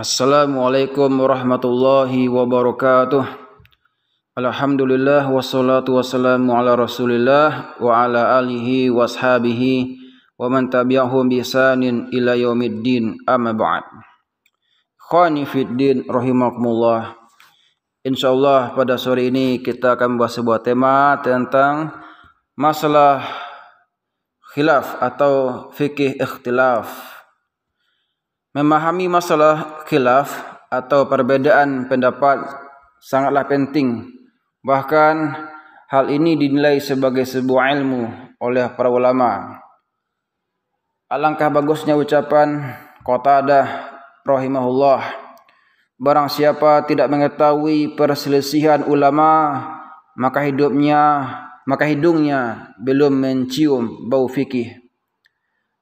Assalamualaikum warahmatullahi wabarakatuh. Alhamdulillah wassalatu wassalamu ala Rasulillah wa ala alihi washabihi wa man tabi'ahum bi ihsanin ila yaumiddin amma ba'd. Khani fiddin rahimakumullah. Insyaallah pada sore ini kita akan membahas sebuah tema tentang masalah khilaf atau fikih ikhtilaf Memahami masalah khilaf atau perbedaan pendapat sangatlah penting. Bahkan hal ini dinilai sebagai sebuah ilmu oleh para ulama. Alangkah bagusnya ucapan Qatadah rahimahullah. Barang siapa tidak mengetahui perselisihan ulama, maka hidupnya, maka hidungnya belum mencium bau fikih.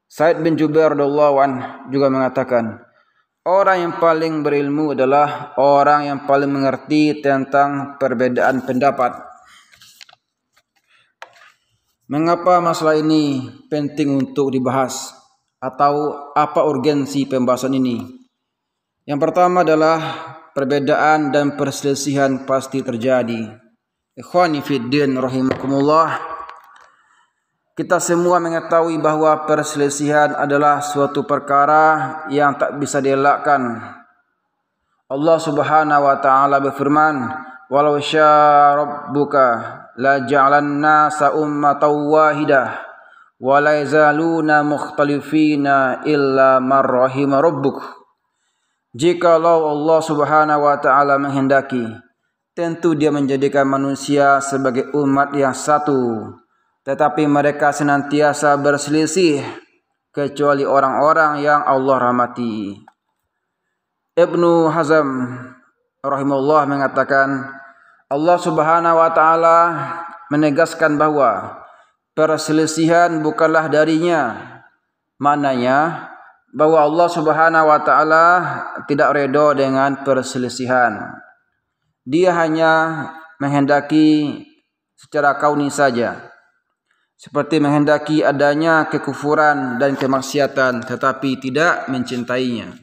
Said bin Jubair radhiyallahu juga mengatakan, orang yang paling berilmu adalah orang yang paling mengerti tentang perbedaan pendapat. Mengapa masalah ini penting untuk dibahas atau apa urgensi pembahasan ini? Yang pertama adalah perbedaan dan perselisihan pasti terjadi. Ikhwani fiddin rahimakumullah. Kita semua mengetahui bahwa perselisihan adalah suatu perkara yang tak bisa dielakkan. Allah Subhanahu wa taala berfirman, "Walau syaa rabbuka la ja'alan nasa ummatan wahidah wa la yazaluna mukhtalifina illa marrahim rabbuk." Jikalau Allah Subhanahu wa taala menghendaki, tentu dia menjadikan manusia sebagai umat yang satu tetapi mereka senantiasa berselisih kecuali orang-orang yang Allah rahmati. Ibnu Hazm rahimahullah mengatakan Allah Subhanahu wa taala menegaskan bahwa perselisihan bukanlah darinya. Mananya bahwa Allah Subhanahu wa taala tidak redo dengan perselisihan. Dia hanya menghendaki secara kauni saja seperti menghendaki adanya kekufuran dan kemaksiatan tetapi tidak mencintainya.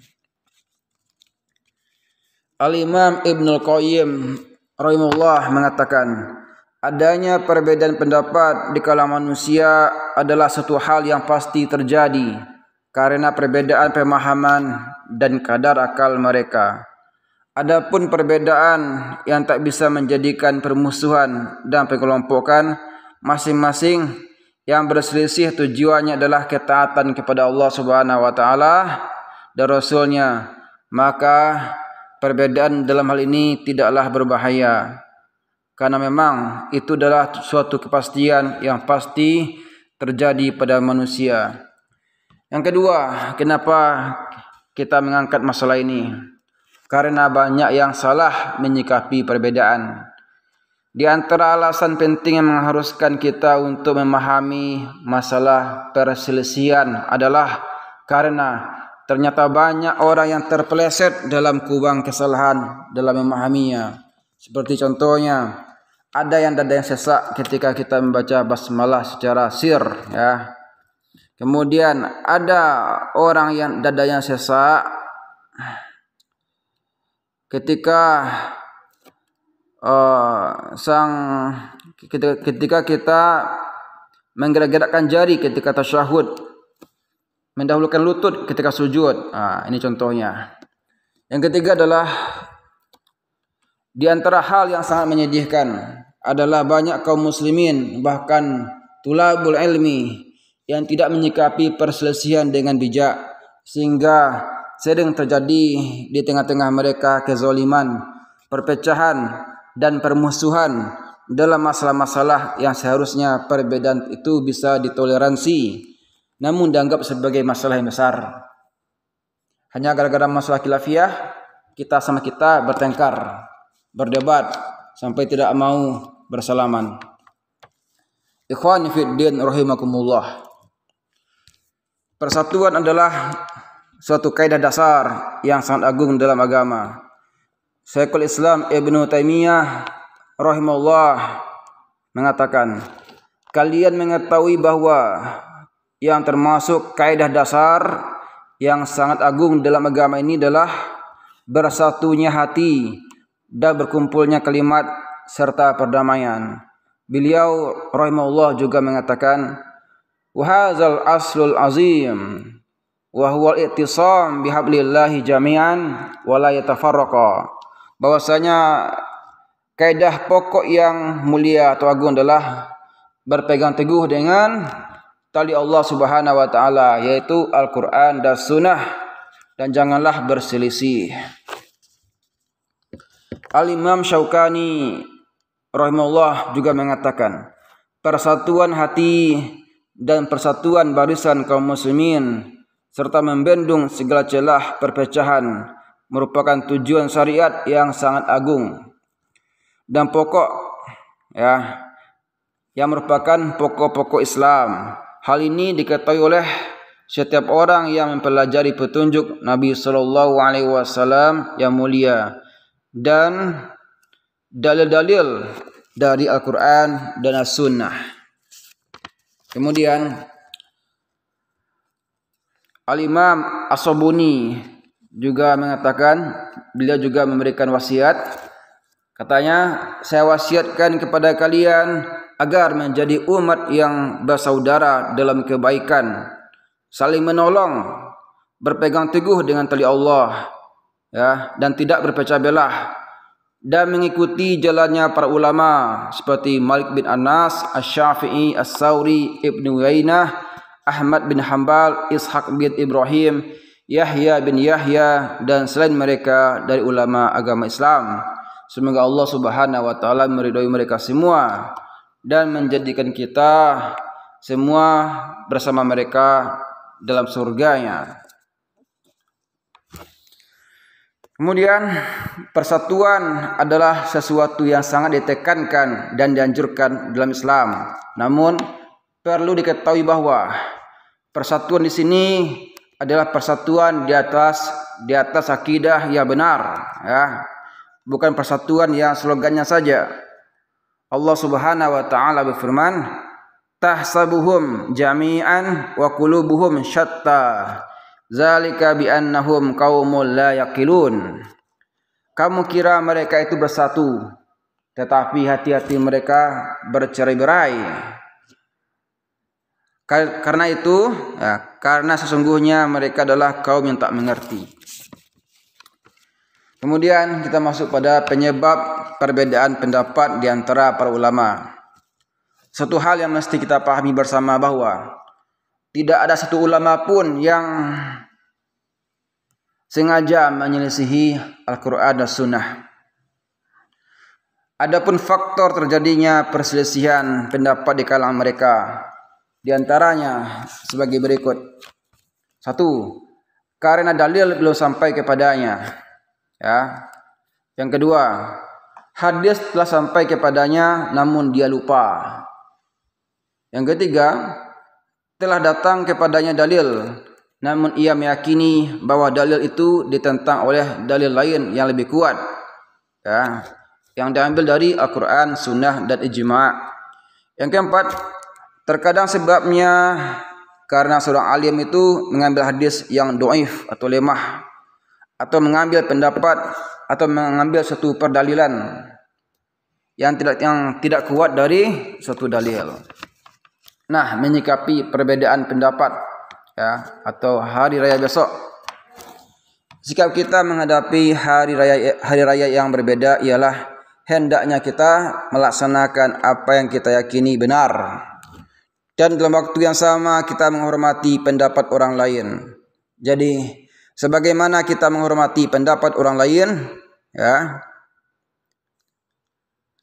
Al-Imam Ibn Al-Qayyim Rahimullah mengatakan, Adanya perbedaan pendapat di kalangan manusia adalah satu hal yang pasti terjadi karena perbedaan pemahaman dan kadar akal mereka. Adapun perbedaan yang tak bisa menjadikan permusuhan dan pengelompokan masing-masing yang berselisih tujuannya adalah ketaatan kepada Allah Subhanahu wa taala dan rasulnya maka perbedaan dalam hal ini tidaklah berbahaya karena memang itu adalah suatu kepastian yang pasti terjadi pada manusia yang kedua kenapa kita mengangkat masalah ini karena banyak yang salah menyikapi perbedaan di antara alasan penting yang mengharuskan kita untuk memahami masalah perselisihan adalah karena ternyata banyak orang yang terpeleset dalam kubang kesalahan dalam memahaminya. Seperti contohnya, ada yang dada yang sesak ketika kita membaca basmalah secara sir ya. Kemudian ada orang yang dadanya sesak ketika Eh, sang ketika, ketika kita menggerak-gerakkan jari ketika tasyahud, mendahulukan lutut ketika sujud. Ah, ini contohnya. Yang ketiga adalah di antara hal yang sangat menyedihkan adalah banyak kaum muslimin bahkan tulabul ilmi yang tidak menyikapi perselisihan dengan bijak sehingga sering terjadi di tengah-tengah mereka kezoliman, perpecahan, dan permusuhan dalam masalah-masalah yang seharusnya perbedaan itu bisa ditoleransi namun dianggap sebagai masalah yang besar. Hanya gara-gara masalah khilafiyah kita sama kita bertengkar, berdebat sampai tidak mau bersalaman. Ikhwan fiddin rahimakumullah. Persatuan adalah suatu kaidah dasar yang sangat agung dalam agama. Syekhul Islam Ibnu Taimiyah rahimahullah mengatakan, "Kalian mengetahui bahwa yang termasuk kaidah dasar yang sangat agung dalam agama ini adalah bersatunya hati dan berkumpulnya kalimat serta perdamaian. Beliau rahimahullah juga mengatakan wahazal aslul azim wa huwa al bihablillahi jami'an wa la yatafarraqa. bahwasanya kaedah pokok yang mulia atau agung adalah berpegang teguh dengan tali Allah Subhanahu wa taala yaitu Al-Qur'an dan Sunnah dan janganlah berselisih. Al-Imam Syaukani rahimahullah juga mengatakan persatuan hati dan persatuan barisan kaum muslimin serta membendung segala celah perpecahan merupakan tujuan syariat yang sangat agung dan pokok ya yang merupakan pokok-pokok Islam. Hal ini diketahui oleh setiap orang yang mempelajari petunjuk Nabi sallallahu alaihi wasallam yang mulia dan dalil-dalil dari Al-Qur'an dan As-Sunnah. Kemudian Al-Imam As-Sabuni juga mengatakan beliau juga memberikan wasiat katanya saya wasiatkan kepada kalian agar menjadi umat yang bersaudara dalam kebaikan saling menolong berpegang teguh dengan tali Allah ya dan tidak berpecah belah dan mengikuti jalannya para ulama seperti Malik bin Anas, Asy-Syafi'i, As-Sauri, Ibnu Uyainah, Ahmad bin Hambal, Ishaq bin Ibrahim, Yahya bin Yahya dan selain mereka dari ulama agama Islam. Semoga Allah Subhanahu wa taala meridhoi mereka semua dan menjadikan kita semua bersama mereka dalam surganya. Kemudian persatuan adalah sesuatu yang sangat ditekankan dan dianjurkan dalam Islam. Namun perlu diketahui bahwa persatuan di sini adalah persatuan di atas di atas akidah yang benar ya bukan persatuan yang slogannya saja Allah Subhanahu wa taala berfirman tahsabuhum jami'an wa qulubuhum syatta zalika bi annahum qaumul la yaqilun kamu kira mereka itu bersatu tetapi hati-hati mereka bercerai-berai karena itu, ya, karena sesungguhnya mereka adalah kaum yang tak mengerti. Kemudian kita masuk pada penyebab perbedaan pendapat di antara para ulama. Satu hal yang mesti kita pahami bersama bahwa tidak ada satu ulama pun yang sengaja menyelisihi Al-Quran dan Sunnah. Adapun faktor terjadinya perselisihan pendapat di kalangan mereka di antaranya sebagai berikut. Satu, karena dalil belum sampai kepadanya. Ya. Yang kedua, hadis telah sampai kepadanya namun dia lupa. Yang ketiga, telah datang kepadanya dalil namun ia meyakini bahwa dalil itu ditentang oleh dalil lain yang lebih kuat. Ya, yang diambil dari Al-Quran, Sunnah, dan Ijma' Yang keempat, Terkadang sebabnya karena seorang alim itu mengambil hadis yang doif atau lemah atau mengambil pendapat atau mengambil satu perdalilan yang tidak yang tidak kuat dari suatu dalil. Nah, menyikapi perbedaan pendapat ya atau hari raya besok. Sikap kita menghadapi hari raya hari raya yang berbeda ialah hendaknya kita melaksanakan apa yang kita yakini benar dan dalam waktu yang sama kita menghormati pendapat orang lain. Jadi sebagaimana kita menghormati pendapat orang lain, ya.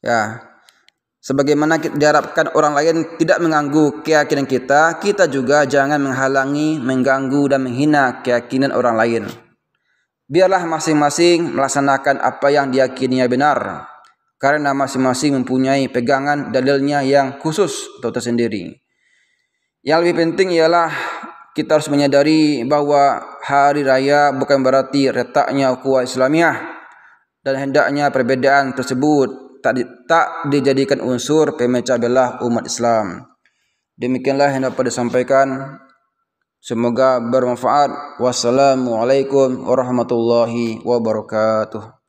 Ya. Sebagaimana kita diharapkan orang lain tidak mengganggu keyakinan kita, kita juga jangan menghalangi, mengganggu dan menghina keyakinan orang lain. Biarlah masing-masing melaksanakan apa yang diyakininya benar, karena masing-masing mempunyai pegangan dalilnya yang khusus atau tersendiri. Yang lebih penting ialah kita harus menyadari bahwa hari raya bukan berarti retaknya kuah Islamiah dan hendaknya perbedaan tersebut tak, di, tak dijadikan unsur pemecah belah umat Islam. Demikianlah yang dapat disampaikan. Semoga bermanfaat. Wassalamualaikum warahmatullahi wabarakatuh.